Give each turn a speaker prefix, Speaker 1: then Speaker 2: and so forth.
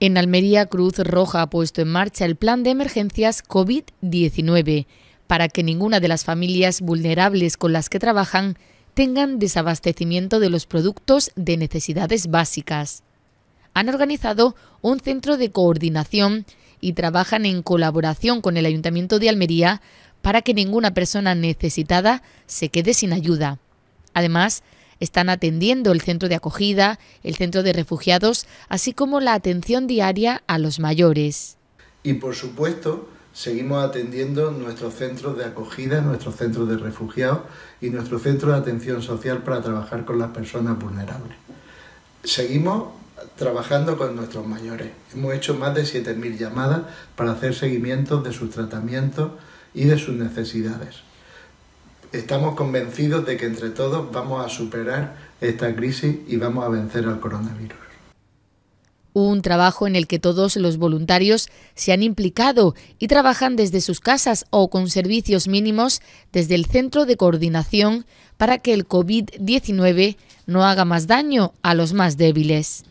Speaker 1: En Almería, Cruz Roja ha puesto en marcha el plan de emergencias COVID-19 para que ninguna de las familias vulnerables con las que trabajan tengan desabastecimiento de los productos de necesidades básicas. Han organizado un centro de coordinación y trabajan en colaboración con el Ayuntamiento de Almería para que ninguna persona necesitada se quede sin ayuda. Además, están atendiendo el centro de acogida, el centro de refugiados, así como la atención diaria a los mayores.
Speaker 2: Y por supuesto, seguimos atendiendo nuestros centros de acogida, nuestros centros de refugiados y nuestro centro de atención social para trabajar con las personas vulnerables. Seguimos trabajando con nuestros mayores. Hemos hecho más de 7.000 llamadas para hacer seguimiento de sus tratamientos y de sus necesidades estamos convencidos de que entre todos vamos a superar esta crisis y vamos a vencer al coronavirus.
Speaker 1: Un trabajo en el que todos los voluntarios se han implicado y trabajan desde sus casas o con servicios mínimos desde el centro de coordinación para que el COVID-19 no haga más daño a los más débiles.